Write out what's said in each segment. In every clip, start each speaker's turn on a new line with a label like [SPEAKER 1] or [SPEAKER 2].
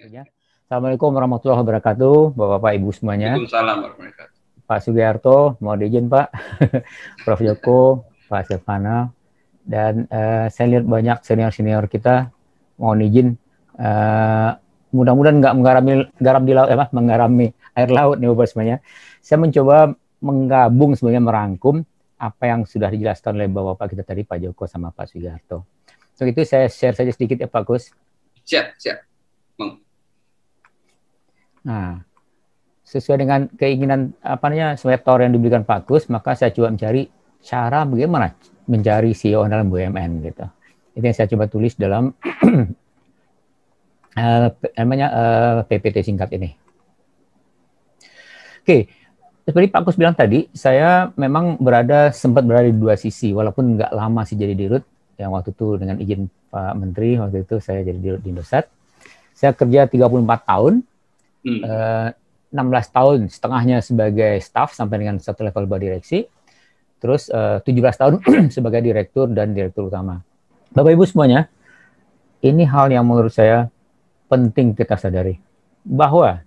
[SPEAKER 1] Assalamualaikum warahmatullahi wabarakatuh, Bapak-Bapak Ibu semuanya. Waalaikumsalam warahmatullahi wabarakatuh. Pak Sugiharto, mau diizin Pak, Prof. Joko, Pak Silvana, dan uh, saya lihat banyak senior-senior kita mau diizin. uh, mudah-mudahan nggak menggarami garam di laut eh, menggarami air laut nih Bapak semuanya. Saya mencoba menggabung sebenarnya merangkum apa yang sudah dijelaskan oleh Bapak bapak kita tadi Pak Joko sama Pak Sugiharto. Untuk itu saya share saja sedikit ya Pak Gus. Siap, siap. Nah, sesuai dengan keinginan apa namanya sweater yang diberikan Pak Gus, maka saya coba mencari cara bagaimana mencari CEO dalam BUMN gitu. Itu yang saya coba tulis dalam uh, namanya uh, eh, PPT singkat ini. Oke, okay. seperti Pak Gus bilang tadi, saya memang berada sempat berada di dua sisi, walaupun nggak lama sih jadi dirut. Yang waktu itu dengan izin Pak Menteri waktu itu saya jadi dirut di Indosat. Saya kerja 34 tahun, hmm. uh, 16 tahun setengahnya sebagai staff sampai dengan satu level bawah direksi, terus uh, 17 tahun sebagai direktur dan direktur utama. Bapak Ibu semuanya, ini hal yang menurut saya penting kita sadari bahwa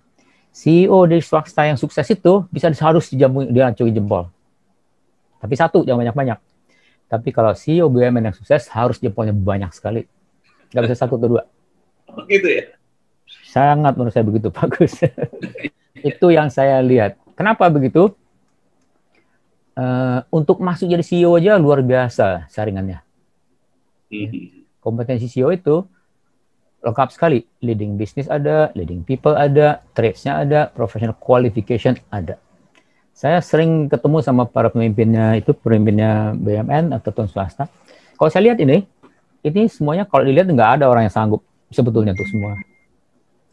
[SPEAKER 1] CEO dari swasta yang sukses itu bisa harus diacungi jempol. Tapi satu jangan banyak-banyak. Tapi kalau CEO BUMN yang sukses harus jempolnya banyak sekali. Gak bisa satu atau dua. Oh gitu ya. Sangat menurut saya begitu bagus. itu yang saya lihat. Kenapa begitu? Uh, untuk masuk jadi CEO aja luar biasa saringannya. Hmm. Kompetensi CEO itu lengkap sekali. Leading business ada, leading people ada, traits nya ada, professional qualification ada. Saya sering ketemu sama para pemimpinnya itu, pemimpinnya BUMN atau tahun swasta. Kalau saya lihat ini, ini semuanya kalau dilihat nggak ada orang yang sanggup sebetulnya tuh semua.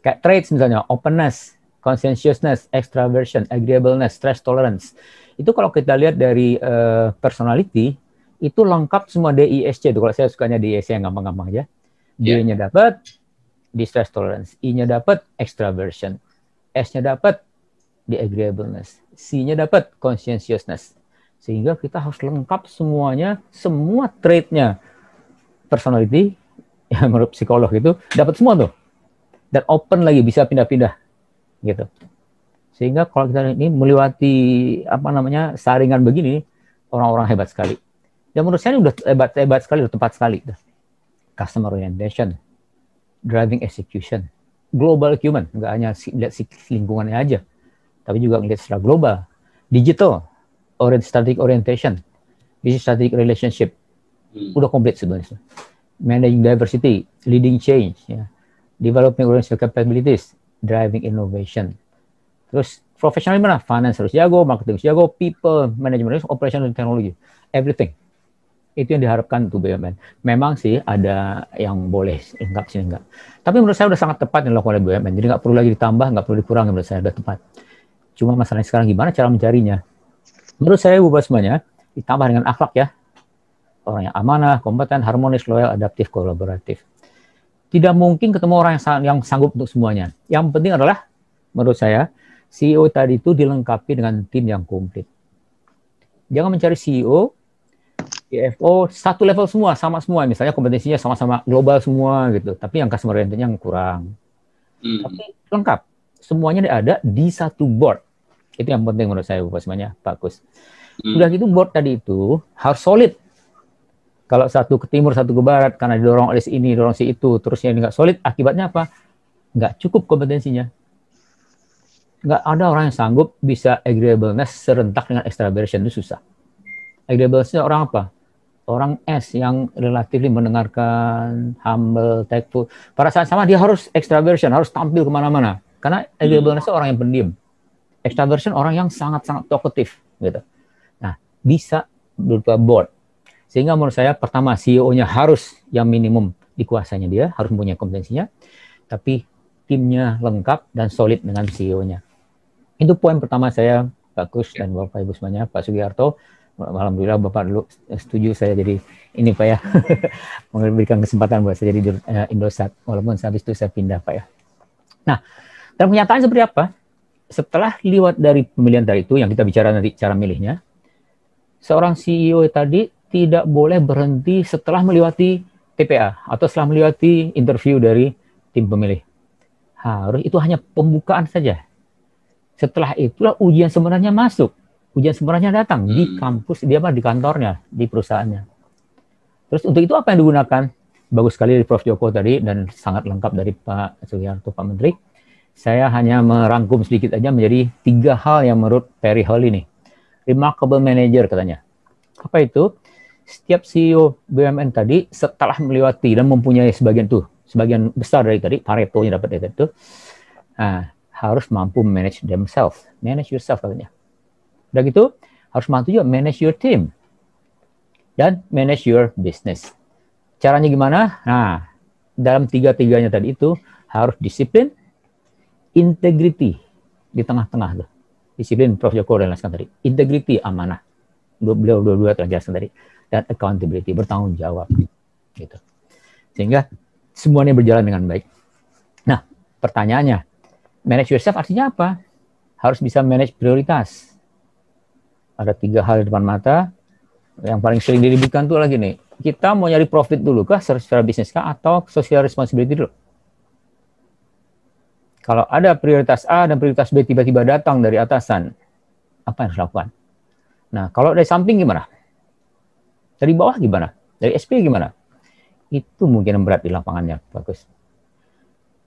[SPEAKER 1] Kayak traits misalnya, openness, conscientiousness, extraversion, agreeableness, stress tolerance. Itu kalau kita lihat dari uh, personality, itu lengkap semua DISC. Itu kalau saya sukanya DISC yang gampang-gampang aja. Iya. D-nya dapat, distress tolerance. I-nya dapat, extraversion. S-nya dapat, di agreeableness. C-nya dapat, conscientiousness. Sehingga kita harus lengkap semuanya, semua trait-nya. Personality, yang menurut psikolog itu, dapat semua tuh dan open lagi bisa pindah-pindah gitu sehingga kalau kita ini melewati apa namanya saringan begini orang-orang hebat sekali dan menurut saya ini udah hebat hebat sekali udah tepat sekali customer orientation driving execution global human nggak hanya lihat lingkungannya aja tapi juga melihat secara global digital orient strategic orientation business strategic relationship hmm. udah komplit sebenarnya managing diversity leading change ya developing organizational capabilities, driving innovation. Terus profesional mana? Finance harus jago, marketing harus jago, people, management harus, operational teknologi, everything. Itu yang diharapkan untuk BUMN. Memang sih ada yang boleh enggak sih enggak. Tapi menurut saya sudah sangat tepat yang dilakukan oleh BUMN. Jadi nggak perlu lagi ditambah, nggak perlu dikurang. menurut saya sudah tepat. Cuma masalahnya sekarang gimana cara mencarinya? Menurut saya ubah semuanya ditambah dengan akhlak ya. Orang yang amanah, kompeten, harmonis, loyal, adaptif, kolaboratif tidak mungkin ketemu orang yang, yang sanggup untuk semuanya. Yang penting adalah, menurut saya, CEO tadi itu dilengkapi dengan tim yang komplit. Jangan mencari CEO, CFO, satu level semua, sama semua. Misalnya kompetensinya sama-sama global semua gitu. Tapi yang customer rentenya yang kurang. Hmm. Tapi lengkap. Semuanya ada di satu board. Itu yang penting menurut saya, Bapak semuanya, Bagus. Hmm. Sudah gitu board tadi itu harus solid. Kalau satu ke timur, satu ke barat, karena didorong oleh si ini, dorong si itu, terusnya ini nggak solid, akibatnya apa? Nggak cukup kompetensinya. Nggak ada orang yang sanggup bisa agreeableness serentak dengan extraversion, itu susah. Agreeableness orang apa? Orang S yang relatif mendengarkan, humble, tactful. Para saat sama dia harus extraversion, harus tampil kemana-mana. Karena agreeableness orang yang pendiam. Extraversion orang yang sangat-sangat talkative gitu. Nah, bisa berupa board sehingga menurut saya pertama CEO-nya harus yang minimum dikuasanya dia, harus punya kompetensinya, tapi timnya lengkap dan solid dengan CEO-nya. Itu poin pertama saya, Pak Kus ya. dan Bapak Ibu semuanya, Pak Sugiharto. Alhamdulillah Bapak dulu eh, setuju saya jadi ini Pak ya, memberikan kesempatan buat saya jadi uh, Indosat, walaupun habis itu saya pindah Pak ya. Nah, dalam kenyataan seperti apa? Setelah lewat dari pemilihan dari itu, yang kita bicara nanti cara milihnya, seorang CEO tadi tidak boleh berhenti setelah melewati TPA atau setelah melewati interview dari tim pemilih. Harus itu hanya pembukaan saja. Setelah itulah ujian sebenarnya masuk. Ujian sebenarnya datang di hmm. kampus di apa di kantornya, di perusahaannya. Terus untuk itu apa yang digunakan? Bagus sekali dari Prof Joko tadi dan sangat lengkap dari Pak Sugiharto Pak Menteri. Saya hanya merangkum sedikit aja menjadi tiga hal yang menurut Perry Hall ini. Remarkable manager katanya. Apa itu? setiap CEO BUMN tadi setelah melewati dan mempunyai sebagian tuh, sebagian besar dari tadi, Pareto yang dapat dari itu, uh, ah, harus mampu manage themselves, manage yourself katanya. Dan gitu, harus mampu juga manage your team dan manage your business. Caranya gimana? Nah, dalam tiga-tiganya tadi itu harus disiplin, integrity di tengah-tengah tuh. Disiplin Prof. Joko dan tadi. Integrity, amanah beliau dua-dua telah jelaskan tadi dan accountability bertanggung jawab gitu sehingga semuanya berjalan dengan baik nah pertanyaannya manage yourself artinya apa harus bisa manage prioritas ada tiga hal di depan mata yang paling sering diributkan tuh lagi nih kita mau nyari profit dulu kah secara bisnis kah atau social responsibility dulu kalau ada prioritas A dan prioritas B tiba-tiba datang dari atasan apa yang harus dilakukan Nah, kalau dari samping gimana? Dari bawah gimana? Dari SP gimana? Itu mungkin berat di lapangannya, bagus.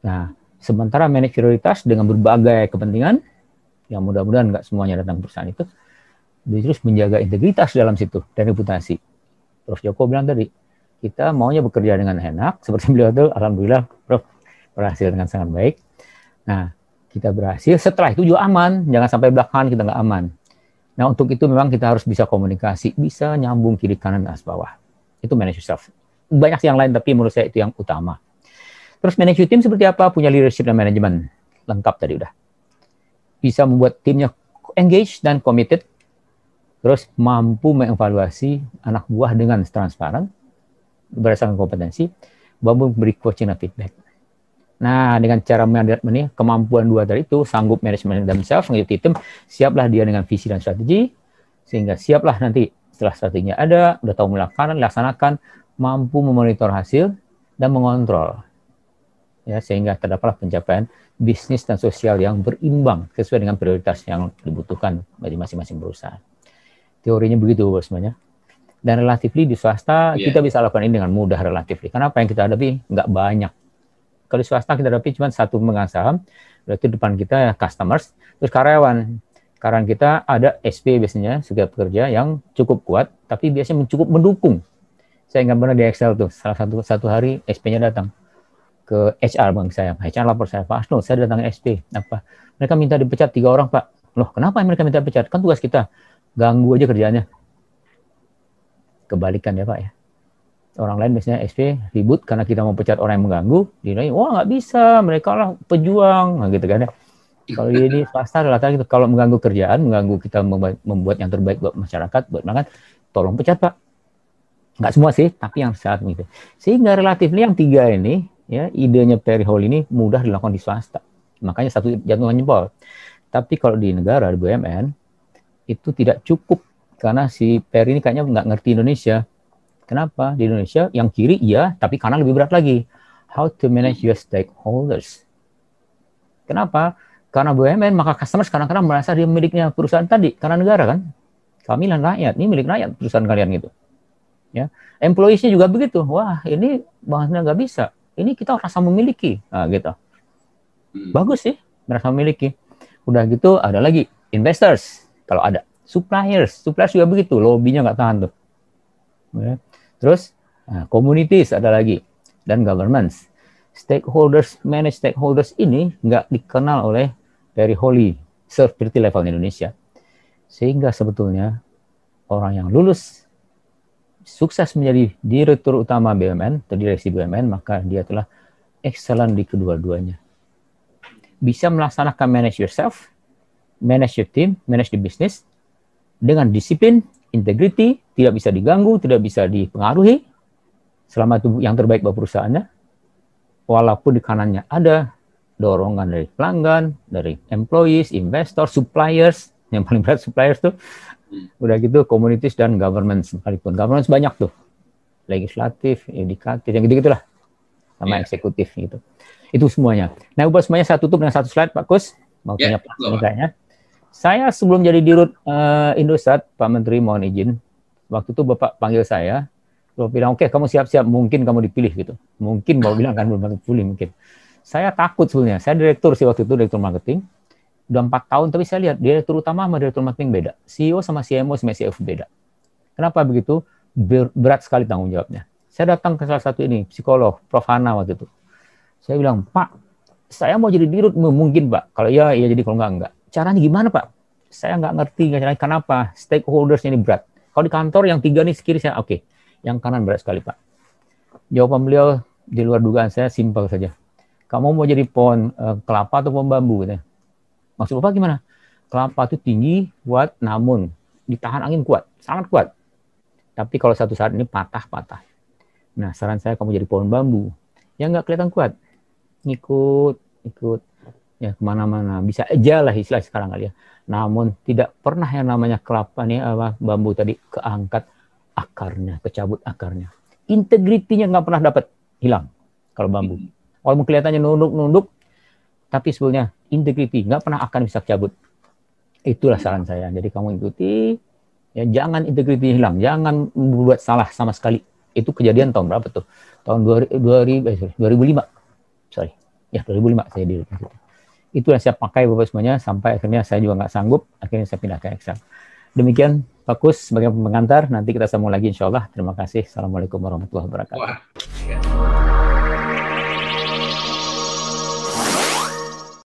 [SPEAKER 1] Nah, sementara manajer prioritas dengan berbagai kepentingan, yang mudah-mudahan nggak semuanya datang perusahaan itu, terus menjaga integritas dalam situ dan reputasi. Prof. Joko bilang tadi, kita maunya bekerja dengan enak, seperti beliau itu, Alhamdulillah, Prof. berhasil dengan sangat baik. Nah, kita berhasil, setelah itu juga aman, jangan sampai belakangan kita nggak aman Nah, untuk itu memang kita harus bisa komunikasi, bisa nyambung kiri kanan atas bawah. Itu manage yourself. Banyak yang lain, tapi menurut saya itu yang utama. Terus manage your team seperti apa? Punya leadership dan manajemen. Lengkap tadi udah. Bisa membuat timnya engage dan committed. Terus mampu mengevaluasi anak buah dengan transparan berdasarkan kompetensi. Mampu memberi coaching dan feedback. Nah, dengan cara manajemen ini, kemampuan dua dari itu, sanggup manajemen themselves, mengikuti tim, siaplah dia dengan visi dan strategi, sehingga siaplah nanti setelah strateginya ada, udah tahu melakukan, laksanakan, mampu memonitor hasil, dan mengontrol. Ya, sehingga terdapatlah pencapaian bisnis dan sosial yang berimbang sesuai dengan prioritas yang dibutuhkan dari masing-masing perusahaan. Teorinya begitu, Bos, semuanya dan relatif di swasta yeah. kita bisa lakukan ini dengan mudah relatifly. Karena apa yang kita hadapi nggak banyak kalau swasta kita dapat cuma satu pemegang saham, berarti depan kita customers, terus karyawan. Karyawan kita ada SP biasanya, sebagai pekerja yang cukup kuat, tapi biasanya cukup mendukung. Saya nggak pernah di Excel tuh, salah satu satu hari SP-nya datang ke HR bang saya, HR lapor saya, Pak Asno, saya datang SP, apa? Mereka minta dipecat tiga orang Pak. Loh, kenapa mereka minta dipecat? Kan tugas kita, ganggu aja kerjanya. Kebalikan ya Pak ya orang lain biasanya SP ribut karena kita mau pecat orang yang mengganggu Indonesia wah nggak bisa mereka lah pejuang nah, gitu kan ya kalau jadi swasta rata gitu kalau mengganggu kerjaan mengganggu kita membuat yang terbaik buat masyarakat buat makan tolong pecat pak nggak semua sih tapi yang saat gitu sehingga nih yang tiga ini ya idenya Perry Hall ini mudah dilakukan di swasta makanya satu jantungan jempol tapi kalau di negara di BUMN itu tidak cukup karena si Perry ini kayaknya nggak ngerti Indonesia Kenapa? Di Indonesia yang kiri iya, tapi kanan lebih berat lagi. How to manage your stakeholders. Kenapa? Karena BUMN, maka customer sekarang kadang merasa dia miliknya perusahaan tadi, karena negara kan. Kami lah rakyat, ini milik rakyat perusahaan kalian gitu. Ya, employees-nya juga begitu. Wah, ini bahasanya nggak bisa. Ini kita rasa memiliki, nah, gitu. Hmm. Bagus sih, merasa memiliki. Udah gitu ada lagi investors, kalau ada suppliers, suppliers juga begitu, lobi-nya nggak tahan tuh. Ya. Terus uh, communities ada lagi dan governments. Stakeholders, manage stakeholders ini nggak dikenal oleh Perry Holly security level Indonesia. Sehingga sebetulnya orang yang lulus sukses menjadi direktur utama BUMN atau direksi BUMN maka dia telah excellent di kedua-duanya. Bisa melaksanakan manage yourself, manage your team, manage the business dengan disiplin integriti, tidak bisa diganggu, tidak bisa dipengaruhi, selama tubuh yang terbaik buat perusahaannya, walaupun di kanannya ada dorongan dari pelanggan, dari employees, investor, suppliers, yang paling berat suppliers tuh, hmm. udah gitu communities dan government sekalipun. Government banyak tuh, legislatif, yudikatif, yang gitu-gitulah, sama yeah. eksekutif gitu. Itu semuanya. Nah, ubah semuanya satu tutup dengan satu slide, Pak Kus. Mau yeah, punya Pak. Saya sebelum jadi dirut uh, eh, Indosat, Pak Menteri mohon izin. Waktu itu Bapak panggil saya, Bapak bilang, oke okay, kamu siap-siap, mungkin kamu dipilih gitu. Mungkin Bapak bilang kan belum pulih mungkin. Saya takut sebenarnya, saya direktur sih waktu itu, direktur marketing. Udah empat tahun, tapi saya lihat direktur utama sama direktur marketing beda. CEO sama CMO sama CFO beda. Kenapa begitu? Ber berat sekali tanggung jawabnya. Saya datang ke salah satu ini, psikolog, Prof. Hana waktu itu. Saya bilang, Pak, saya mau jadi dirut mungkin pak kalau iya, iya jadi kalau enggak enggak caranya gimana Pak? Saya nggak ngerti caranya. Kenapa? Stakeholders ini berat. Kalau di kantor yang tiga nih sekiranya, saya oke, okay. yang kanan berat sekali Pak. Jawaban beliau di luar dugaan saya simpel saja. Kamu mau jadi pohon eh, kelapa atau pohon bambu? Gitu. Maksud Bapak gimana? Kelapa itu tinggi, kuat, namun ditahan angin kuat, sangat kuat. Tapi kalau satu saat ini patah-patah. Nah, saran saya kamu jadi pohon bambu yang nggak kelihatan kuat. Ngikut, ikut ya kemana-mana bisa aja lah istilah sekarang kali ya namun tidak pernah yang namanya kelapa nih apa bambu tadi keangkat akarnya kecabut akarnya integritinya nggak pernah dapat hilang kalau bambu hmm. walaupun kelihatannya nunduk-nunduk tapi sebenarnya integriti nggak pernah akan bisa cabut itulah saran saya jadi kamu ikuti ya jangan integriti hilang jangan membuat salah sama sekali itu kejadian tahun berapa tuh tahun 2000, 2000 eh, sorry, 2005 sorry ya 2005 saya di itu yang saya pakai Bapak semuanya sampai akhirnya saya juga nggak sanggup, akhirnya saya pindah ke Excel. Demikian bagus sebagai pengantar, nanti kita sambung lagi insya Allah. Terima kasih. Assalamualaikum warahmatullahi wabarakatuh. Wah. Iya.